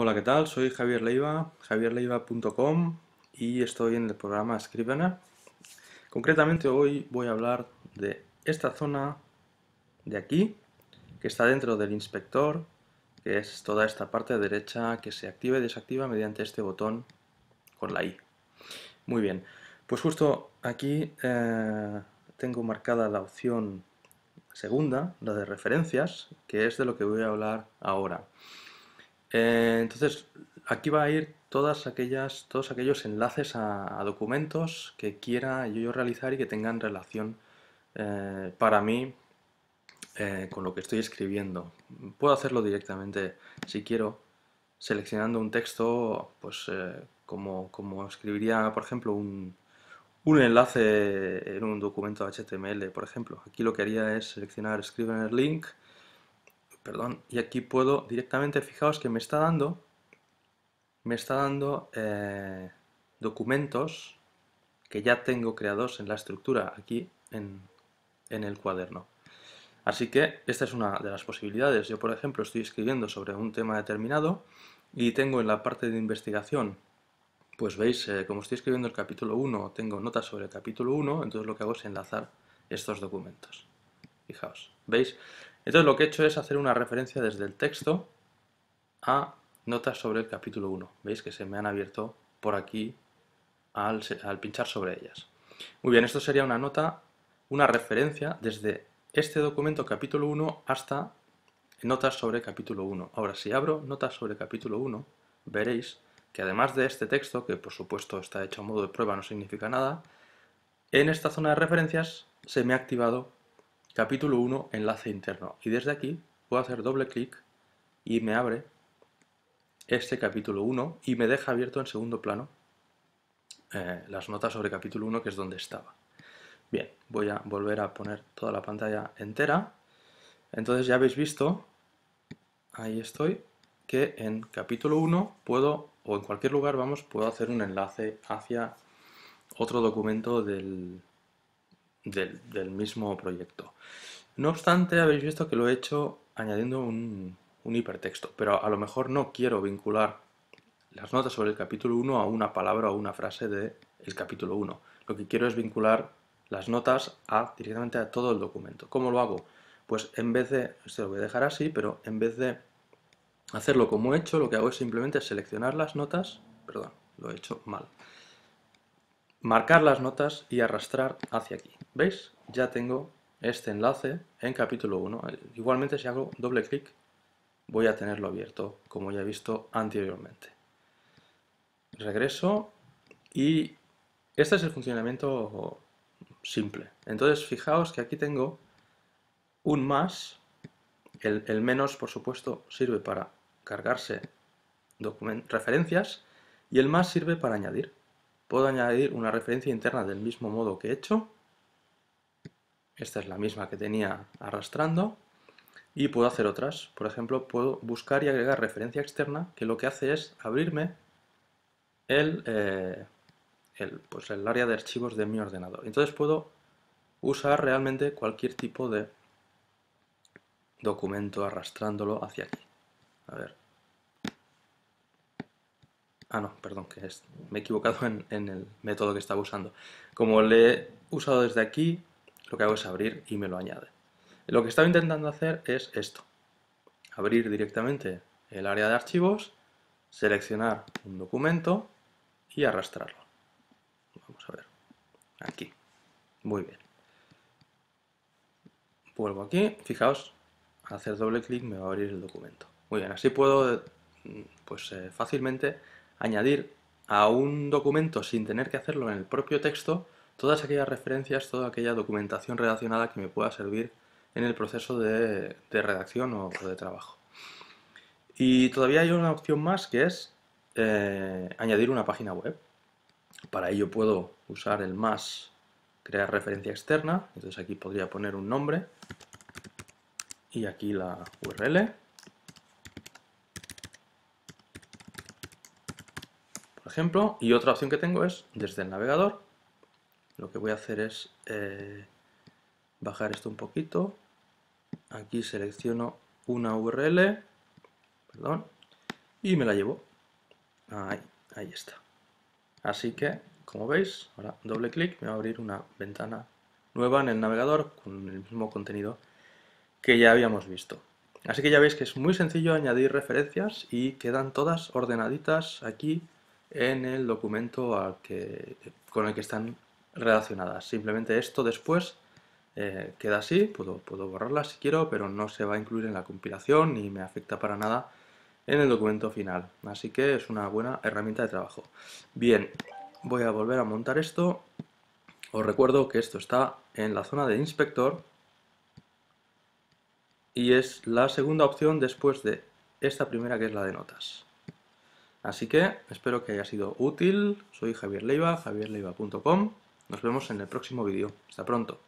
Hola, ¿qué tal? Soy Javier Leiva, javierleiva.com y estoy en el programa Scrivener. Concretamente hoy voy a hablar de esta zona de aquí, que está dentro del inspector, que es toda esta parte derecha que se activa y desactiva mediante este botón con la I. Muy bien, pues justo aquí eh, tengo marcada la opción segunda, la de referencias, que es de lo que voy a hablar ahora. Eh, entonces, aquí va a ir todas aquellas, todos aquellos enlaces a, documentos que quiera yo, realizar y que tengan relación eh, para mí eh, con lo que estoy escribiendo. Puedo hacerlo directamente, si quiero, seleccionando un texto, pues como, escribiría, por ejemplo, un, enlace en un documento HTML, por ejemplo. Aquí lo que haría es seleccionar escribir en el link, perdón, y aquí puedo directamente, fijaos que me está dando, me está dando eh, documentos que ya tengo creados en la estructura aquí en, el cuaderno. Así que esta es una de las posibilidades. Yo, por ejemplo, estoy escribiendo sobre un tema determinado y tengo en la parte de investigación, pues veis, eh, como estoy escribiendo el capítulo 1, tengo notas sobre el capítulo 1, entonces lo que hago es enlazar estos documentos. Fijaos, ¿veis? Entonces lo que he hecho es hacer una referencia desde el texto a notas sobre el capítulo 1. Veis que se me han abierto por aquí al, al pinchar sobre ellas. Muy bien, esto sería una nota, una referencia desde este documento capítulo 1 hasta notas sobre capítulo 1. Ahora, si abro notas sobre capítulo 1, veréis que además de este texto, que por supuesto está hecho a modo de prueba, no significa nada, en esta zona de referencias se me ha activado capítulo 1, enlace interno. Y desde aquí puedo hacer doble clic y me abre este capítulo 1 y me deja abierto en segundo plano eh, las notas sobre capítulo 1, que es donde estaba. Bien, voy a volver a poner toda la pantalla entera. Entonces ya habéis visto, ahí estoy, que en capítulo 1 puedo, o en cualquier lugar, vamos, puedo hacer un enlace hacia otro documento del, del, mismo proyecto. No obstante, habéis visto que lo he hecho añadiendo un, hipertexto, pero a lo mejor no quiero vincular las notas sobre el capítulo 1 a una palabra o una frase del el capítulo 1. Lo que quiero es vincular las notas a, directamente a todo el documento. ¿Cómo lo hago? Pues en vez de, esto lo voy a dejar así, pero en vez de hacerlo como he hecho, lo que hago es simplemente seleccionar las notas, perdón, lo he hecho mal, marcar las notas y arrastrar hacia aquí. ¿Veis? Ya tengo este enlace en capítulo 1. Igualmente si hago doble clic voy a tenerlo abierto como ya he visto anteriormente. Regreso y este es el funcionamiento simple. Entonces fijaos que aquí tengo un más, el, menos por supuesto sirve para cargarse referencias y el más sirve para añadir. Puedo añadir una referencia interna del mismo modo que he hecho. Esta es la misma que tenía arrastrando. Y puedo hacer otras. Por ejemplo, puedo buscar y agregar referencia externa que lo que hace es abrirme el, eh, pues el área de archivos de mi ordenador. Entonces puedo usar realmente cualquier tipo de documento arrastrándolo hacia aquí. A ver, Ah, no, perdón, que me he equivocado en, el método que estaba usando. Como le he usado desde aquí, lo que hago es abrir y me lo añade. Lo que estaba intentando hacer es esto. Abrir directamente el área de archivos, seleccionar un documento y arrastrarlo. Vamos a ver. Aquí. Muy bien. Vuelvo aquí. Fijaos, hacer doble clic me va a abrir el documento. Muy bien, así puedo mm, pues, eh, fácilmente añadir a un documento sin tener que hacerlo en el propio texto todas aquellas referencias, toda aquella documentación relacionada que me pueda servir en el proceso de, redacción o, de trabajo. Y todavía hay una opción más que es eh, añadir una página web. Para ello puedo usar el más crear referencia externa, entonces aquí podría poner un nombre y aquí la URL. ejemplo. Y otra opción que tengo es desde el navegador. Lo que voy a hacer es eh, bajar esto un poquito. Aquí selecciono una URL, perdón, y me la llevo. Ahí, ahí está. Así que, como veis, ahora doble clic, me va a abrir una ventana nueva en el navegador con el mismo contenido que ya habíamos visto. Así que ya veis que es muy sencillo añadir referencias y quedan todas ordenaditas aquí en el documento con el que están relacionadas. Simplemente esto después eh, queda así, puedo, puedo borrarla si quiero, pero no se va a incluir en la compilación ni me afecta para nada en el documento final. Así que es una buena herramienta de trabajo. Bien, voy a volver a montar esto. Os recuerdo que esto está en la zona de inspector y es la segunda opción después de esta primera que es la de notas. Así que espero que haya sido útil. Soy Javier Leiva, javierleiva.com. Nos vemos en el próximo vídeo. Hasta pronto.